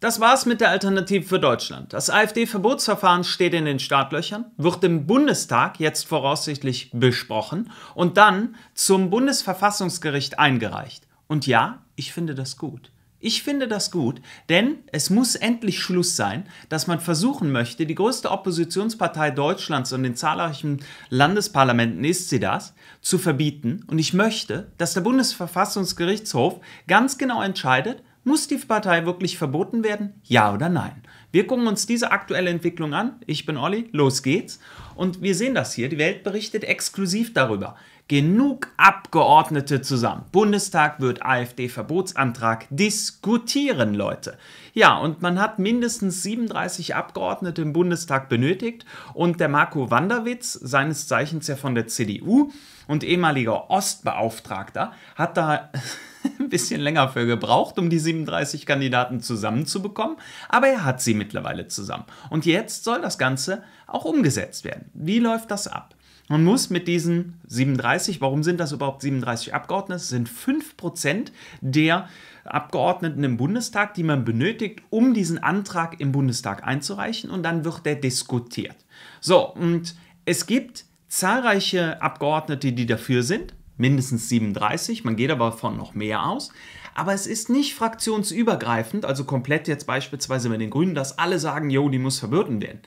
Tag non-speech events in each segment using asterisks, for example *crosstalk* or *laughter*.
Das war's mit der Alternative für Deutschland. Das AfD-Verbotsverfahren steht in den Startlöchern, wird im Bundestag jetzt voraussichtlich besprochen und dann zum Bundesverfassungsgericht eingereicht. Und ja, ich finde das gut. Ich finde das gut, denn es muss endlich Schluss sein, dass man versuchen möchte, die größte Oppositionspartei Deutschlands und in zahlreichen Landesparlamenten ist sie das, zu verbieten. Und ich möchte, dass der Bundesverfassungsgerichtshof ganz genau entscheidet, muss die Partei wirklich verboten werden? Ja oder nein? Wir gucken uns diese aktuelle Entwicklung an. Ich bin Olli, los geht's. Und wir sehen das hier. Die Welt berichtet exklusiv darüber genug Abgeordnete zusammen. Bundestag wird AfD-Verbotsantrag diskutieren, Leute. Ja, und man hat mindestens 37 Abgeordnete im Bundestag benötigt und der Marco Wanderwitz, seines Zeichens ja von der CDU und ehemaliger Ostbeauftragter, hat da *laughs* ein bisschen länger für gebraucht, um die 37 Kandidaten zusammenzubekommen, aber er hat sie mittlerweile zusammen. Und jetzt soll das Ganze auch umgesetzt werden. Wie läuft das ab? Man muss mit diesen 37, warum sind das überhaupt 37 Abgeordnete? Das sind 5% der Abgeordneten im Bundestag, die man benötigt, um diesen Antrag im Bundestag einzureichen und dann wird der diskutiert. So, und es gibt zahlreiche Abgeordnete, die dafür sind, mindestens 37, man geht aber von noch mehr aus. Aber es ist nicht fraktionsübergreifend, also komplett jetzt beispielsweise mit den Grünen, dass alle sagen, jo, die muss verboten werden.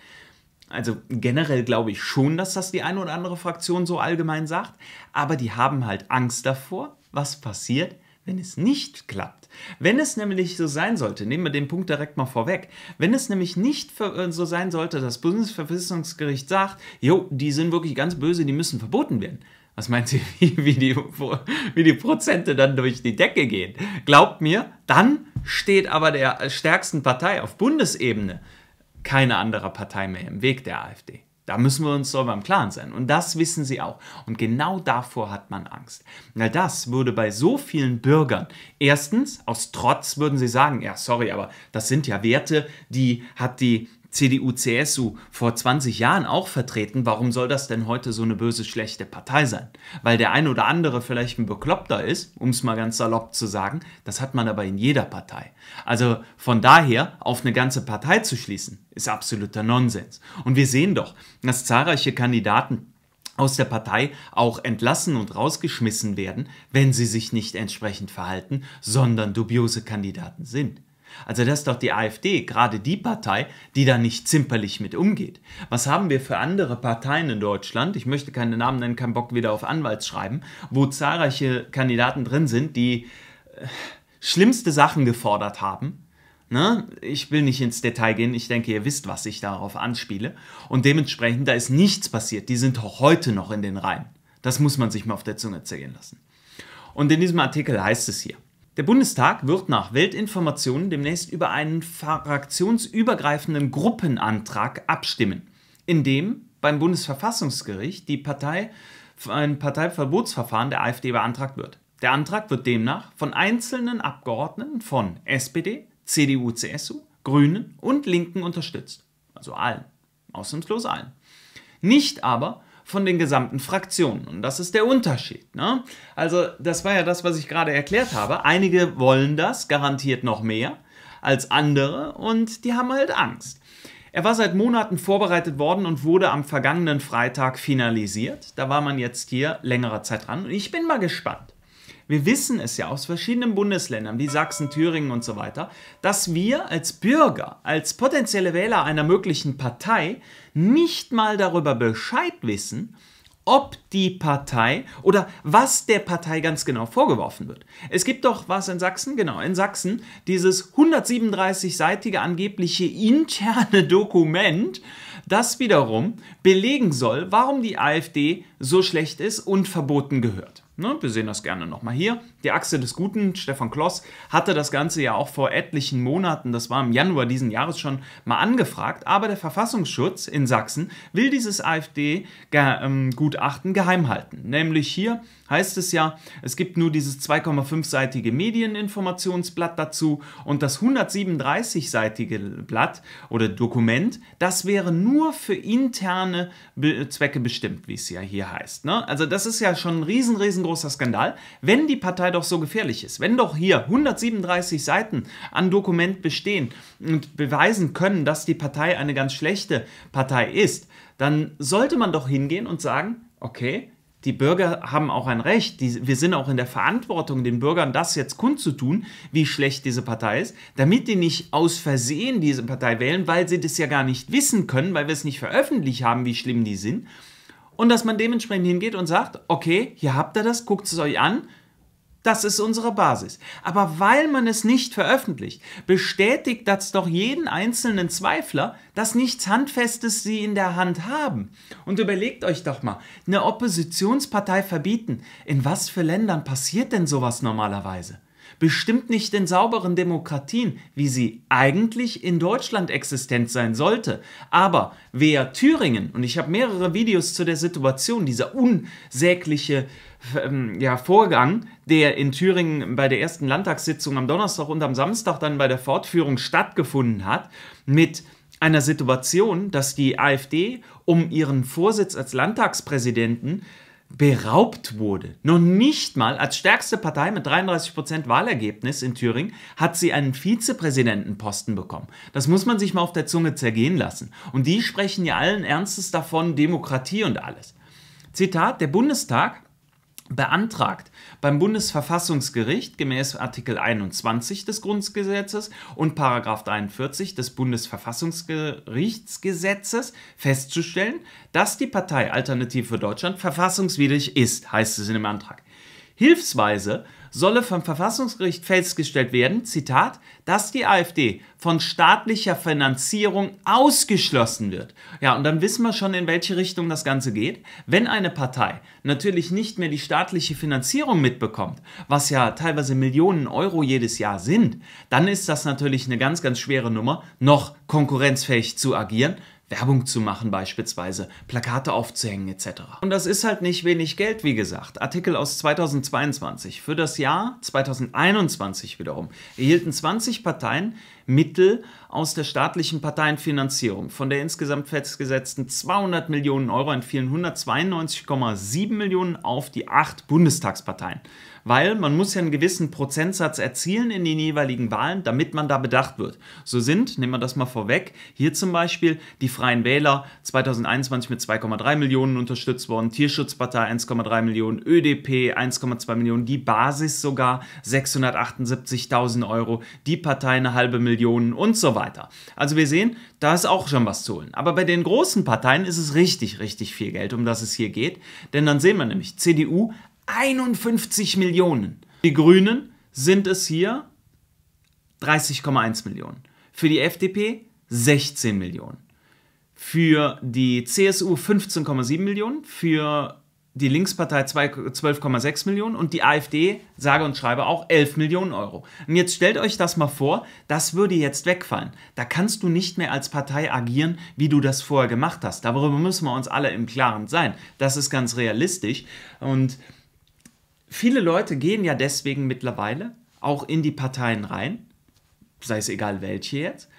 Also generell glaube ich schon, dass das die eine oder andere Fraktion so allgemein sagt, aber die haben halt Angst davor, was passiert, wenn es nicht klappt. Wenn es nämlich so sein sollte, nehmen wir den Punkt direkt mal vorweg, wenn es nämlich nicht äh, so sein sollte, dass das Bundesverfassungsgericht sagt, jo, die sind wirklich ganz böse, die müssen verboten werden, was meint ihr, *laughs* wie, wie, die, wie die Prozente dann durch die Decke gehen? Glaubt mir, dann steht aber der stärksten Partei auf Bundesebene keine andere Partei mehr im Weg der AfD. Da müssen wir uns so beim Klaren sein. Und das wissen sie auch. Und genau davor hat man Angst. Na, das würde bei so vielen Bürgern, erstens, aus Trotz würden sie sagen, ja, sorry, aber das sind ja Werte, die hat die CDU, CSU vor 20 Jahren auch vertreten, warum soll das denn heute so eine böse, schlechte Partei sein? Weil der ein oder andere vielleicht ein Bekloppter ist, um es mal ganz salopp zu sagen, das hat man aber in jeder Partei. Also von daher, auf eine ganze Partei zu schließen, ist absoluter Nonsens. Und wir sehen doch, dass zahlreiche Kandidaten aus der Partei auch entlassen und rausgeschmissen werden, wenn sie sich nicht entsprechend verhalten, sondern dubiose Kandidaten sind. Also das ist doch die AfD, gerade die Partei, die da nicht zimperlich mit umgeht. Was haben wir für andere Parteien in Deutschland? Ich möchte keine Namen nennen, keinen Bock wieder auf Anwaltsschreiben, wo zahlreiche Kandidaten drin sind, die äh, schlimmste Sachen gefordert haben. Ne? Ich will nicht ins Detail gehen, ich denke, ihr wisst, was ich darauf anspiele. Und dementsprechend, da ist nichts passiert. Die sind auch heute noch in den Reihen. Das muss man sich mal auf der Zunge zergehen lassen. Und in diesem Artikel heißt es hier, der Bundestag wird nach Weltinformationen demnächst über einen fraktionsübergreifenden Gruppenantrag abstimmen, in dem beim Bundesverfassungsgericht die Partei ein Parteiverbotsverfahren der AfD beantragt wird. Der Antrag wird demnach von einzelnen Abgeordneten von SPD, CDU, CSU, Grünen und Linken unterstützt. Also allen. Ausnahmslos allen. Nicht aber von den gesamten Fraktionen. Und das ist der Unterschied. Ne? Also das war ja das, was ich gerade erklärt habe. Einige wollen das, garantiert noch mehr als andere und die haben halt Angst. Er war seit Monaten vorbereitet worden und wurde am vergangenen Freitag finalisiert. Da war man jetzt hier längerer Zeit dran und ich bin mal gespannt wir wissen es ja aus verschiedenen Bundesländern wie Sachsen, Thüringen und so weiter, dass wir als Bürger, als potenzielle Wähler einer möglichen Partei nicht mal darüber Bescheid wissen, ob die Partei oder was der Partei ganz genau vorgeworfen wird. Es gibt doch was in Sachsen, genau, in Sachsen, dieses 137-seitige angebliche interne Dokument, das wiederum belegen soll, warum die AfD so schlecht ist und verboten gehört. Ne, wir sehen das gerne nochmal hier. Die Achse des Guten, Stefan Kloss, hatte das Ganze ja auch vor etlichen Monaten, das war im Januar diesen Jahres schon mal angefragt, aber der Verfassungsschutz in Sachsen will dieses AfD-Gutachten geheim halten. Nämlich hier heißt es ja, es gibt nur dieses 2,5-seitige Medieninformationsblatt dazu und das 137-seitige Blatt oder Dokument, das wäre nur für interne Zwecke bestimmt, wie es ja hier heißt. Ne? Also das ist ja schon ein riesen, riesengroßer Skandal, wenn die Partei doch so gefährlich ist. Wenn doch hier 137 Seiten an Dokument bestehen und beweisen können, dass die Partei eine ganz schlechte Partei ist, dann sollte man doch hingehen und sagen, okay, die Bürger haben auch ein Recht. Die, wir sind auch in der Verantwortung, den Bürgern das jetzt kundzutun, wie schlecht diese Partei ist, damit die nicht aus Versehen diese Partei wählen, weil sie das ja gar nicht wissen können, weil wir es nicht veröffentlicht haben, wie schlimm die sind. Und dass man dementsprechend hingeht und sagt, okay, hier habt ihr das, guckt es euch an, das ist unsere Basis. Aber weil man es nicht veröffentlicht, bestätigt das doch jeden einzelnen Zweifler, dass nichts Handfestes sie in der Hand haben. Und überlegt euch doch mal, eine Oppositionspartei verbieten. In was für Ländern passiert denn sowas normalerweise? bestimmt nicht in sauberen Demokratien, wie sie eigentlich in Deutschland existent sein sollte. Aber wer Thüringen, und ich habe mehrere Videos zu der Situation, dieser unsägliche ähm, ja, Vorgang, der in Thüringen bei der ersten Landtagssitzung am Donnerstag und am Samstag dann bei der Fortführung stattgefunden hat, mit einer Situation, dass die AfD um ihren Vorsitz als Landtagspräsidenten beraubt wurde. Noch nicht mal als stärkste Partei mit 33% Wahlergebnis in Thüringen hat sie einen Vizepräsidentenposten bekommen. Das muss man sich mal auf der Zunge zergehen lassen. Und die sprechen ja allen Ernstes davon Demokratie und alles. Zitat, der Bundestag beantragt beim Bundesverfassungsgericht gemäß Artikel 21 des Grundgesetzes und Paragraph 43 des Bundesverfassungsgerichtsgesetzes festzustellen, dass die Partei Alternative für Deutschland verfassungswidrig ist, heißt es in dem Antrag. Hilfsweise solle vom Verfassungsgericht festgestellt werden, Zitat, dass die AfD von staatlicher Finanzierung ausgeschlossen wird. Ja, und dann wissen wir schon, in welche Richtung das Ganze geht. Wenn eine Partei natürlich nicht mehr die staatliche Finanzierung mitbekommt, was ja teilweise Millionen Euro jedes Jahr sind, dann ist das natürlich eine ganz, ganz schwere Nummer, noch konkurrenzfähig zu agieren. Werbung zu machen beispielsweise, Plakate aufzuhängen etc. Und das ist halt nicht wenig Geld, wie gesagt. Artikel aus 2022. Für das Jahr 2021 wiederum erhielten 20 Parteien Mittel aus der staatlichen Parteienfinanzierung. Von der insgesamt festgesetzten 200 Millionen Euro entfielen 192,7 Millionen auf die acht Bundestagsparteien. Weil man muss ja einen gewissen Prozentsatz erzielen in den jeweiligen Wahlen, damit man da bedacht wird. So sind, nehmen wir das mal vorweg, hier zum Beispiel die Freien Wähler 2021 mit 2,3 Millionen unterstützt worden, Tierschutzpartei 1,3 Millionen, ÖDP 1,2 Millionen, die Basis sogar 678.000 Euro, die Partei eine halbe Million. Millionen und so weiter. Also wir sehen, da ist auch schon was zu holen. Aber bei den großen Parteien ist es richtig, richtig viel Geld, um das es hier geht. Denn dann sehen wir nämlich CDU 51 Millionen. Die Grünen sind es hier 30,1 Millionen. Für die FDP 16 Millionen. Für die CSU 15,7 Millionen, für die Linkspartei 12,6 Millionen und die AfD, sage und schreibe auch, 11 Millionen Euro. Und jetzt stellt euch das mal vor, das würde jetzt wegfallen. Da kannst du nicht mehr als Partei agieren, wie du das vorher gemacht hast. Darüber müssen wir uns alle im Klaren sein. Das ist ganz realistisch. Und viele Leute gehen ja deswegen mittlerweile auch in die Parteien rein, sei es egal welche jetzt,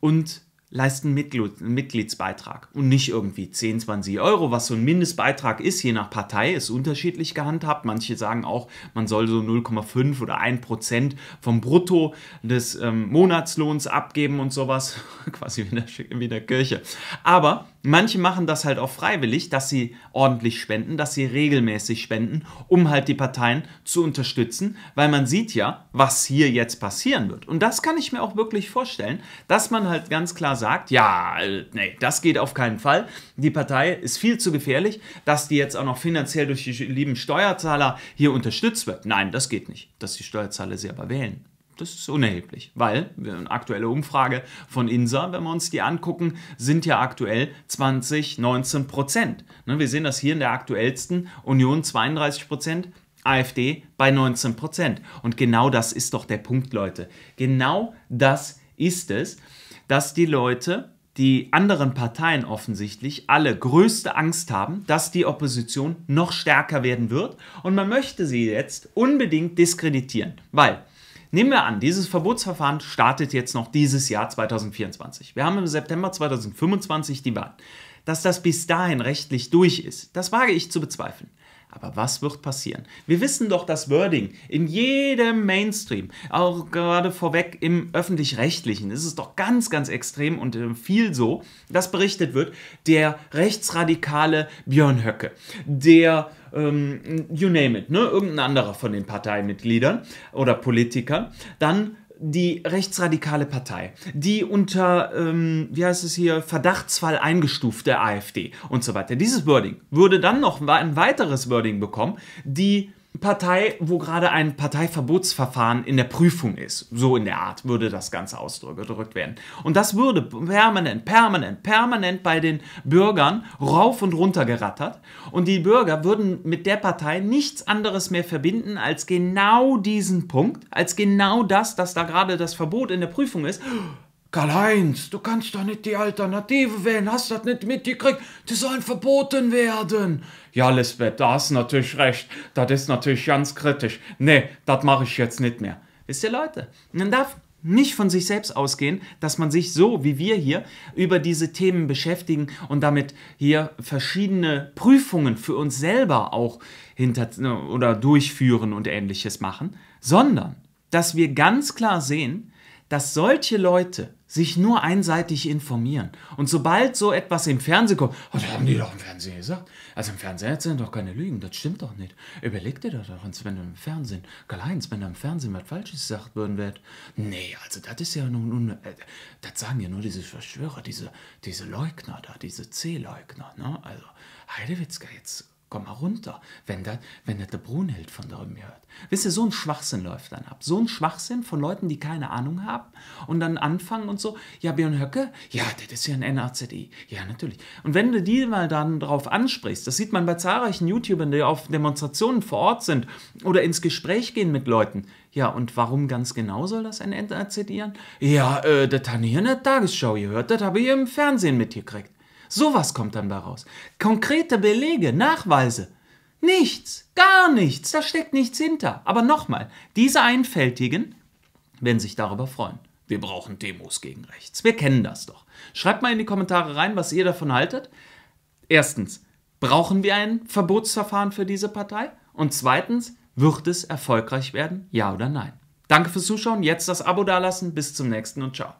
und leisten einen Mitgliedsbeitrag und nicht irgendwie 10, 20 Euro, was so ein Mindestbeitrag ist, je nach Partei, ist unterschiedlich gehandhabt. Manche sagen auch, man soll so 0,5 oder 1 Prozent vom Brutto des ähm, Monatslohns abgeben und sowas, *laughs* quasi wie in, der, wie in der Kirche. Aber Manche machen das halt auch freiwillig, dass sie ordentlich spenden, dass sie regelmäßig spenden, um halt die Parteien zu unterstützen, weil man sieht ja, was hier jetzt passieren wird. Und das kann ich mir auch wirklich vorstellen, dass man halt ganz klar sagt, ja, äh, nee, das geht auf keinen Fall. Die Partei ist viel zu gefährlich, dass die jetzt auch noch finanziell durch die lieben Steuerzahler hier unterstützt wird. Nein, das geht nicht, dass die Steuerzahler sie aber wählen. Das ist unerheblich, weil eine aktuelle Umfrage von INSA, wenn wir uns die angucken, sind ja aktuell 20, 19 Prozent. Ne, wir sehen das hier in der aktuellsten Union 32 Prozent, AfD bei 19 Prozent. Und genau das ist doch der Punkt, Leute. Genau das ist es, dass die Leute die anderen Parteien offensichtlich alle größte Angst haben, dass die Opposition noch stärker werden wird und man möchte sie jetzt unbedingt diskreditieren, weil Nehmen wir an, dieses Verbotsverfahren startet jetzt noch dieses Jahr 2024. Wir haben im September 2025 die Wahl. Dass das bis dahin rechtlich durch ist, das wage ich zu bezweifeln. Aber was wird passieren? Wir wissen doch dass Wording in jedem Mainstream, auch gerade vorweg im öffentlich-rechtlichen, ist es doch ganz, ganz extrem und äh, viel so, dass berichtet wird, der rechtsradikale Björn Höcke, der, ähm, you name it, ne, irgendein anderer von den Parteimitgliedern oder Politikern, dann die rechtsradikale Partei, die unter, ähm, wie heißt es hier, Verdachtsfall eingestufte AfD und so weiter. Dieses Wording würde dann noch ein weiteres Wording bekommen, die Partei, wo gerade ein Parteiverbotsverfahren in der Prüfung ist. So in der Art würde das Ganze ausgedrückt werden. Und das würde permanent, permanent, permanent bei den Bürgern rauf und runter gerattert. Und die Bürger würden mit der Partei nichts anderes mehr verbinden als genau diesen Punkt, als genau das, dass da gerade das Verbot in der Prüfung ist. Karl-Heinz, du kannst doch nicht die Alternative wählen, hast das nicht mitgekriegt, die sollen verboten werden. Ja, Lisbeth, da hast du natürlich recht, das ist natürlich ganz kritisch. Nee, das mache ich jetzt nicht mehr. Wisst ihr, Leute, man darf nicht von sich selbst ausgehen, dass man sich so wie wir hier über diese Themen beschäftigen und damit hier verschiedene Prüfungen für uns selber auch hinter oder durchführen und ähnliches machen, sondern dass wir ganz klar sehen, dass solche Leute sich nur einseitig informieren. Und sobald so etwas im Fernsehen kommt, oh, das haben die doch im Fernsehen gesagt. Also im Fernsehen erzählen doch keine Lügen, das stimmt doch nicht. Überleg dir das doch, wenn du im Fernsehen, Karl-Heinz, wenn du im Fernsehen was Falsches gesagt würden wird. Nee, also das ist ja nun, nun äh, das sagen ja nur diese Verschwörer, diese, diese Leugner da, diese C-Leugner, ne? Also, Heidewitzka, jetzt komm mal runter, wenn das wenn der Brunhild von da hört. Wisst ihr, so ein Schwachsinn läuft dann ab. So ein Schwachsinn von Leuten, die keine Ahnung haben und dann anfangen und so, ja, Björn Höcke, ja, das ist ja ein NRZI. Ja, natürlich. Und wenn du die mal dann drauf ansprichst, das sieht man bei zahlreichen YouTubern, die auf Demonstrationen vor Ort sind oder ins Gespräch gehen mit Leuten. Ja, und warum ganz genau soll das ein NRZI an? Ja, äh, das habe ich in der Tagesschau gehört, das habe ich im Fernsehen mitgekriegt. Sowas kommt dann daraus. Konkrete Belege, Nachweise. Nichts, gar nichts, da steckt nichts hinter. Aber nochmal, diese Einfältigen werden sich darüber freuen. Wir brauchen Demos gegen rechts. Wir kennen das doch. Schreibt mal in die Kommentare rein, was ihr davon haltet. Erstens, brauchen wir ein Verbotsverfahren für diese Partei? Und zweitens, wird es erfolgreich werden? Ja oder nein? Danke fürs Zuschauen, jetzt das Abo dalassen, bis zum nächsten und ciao.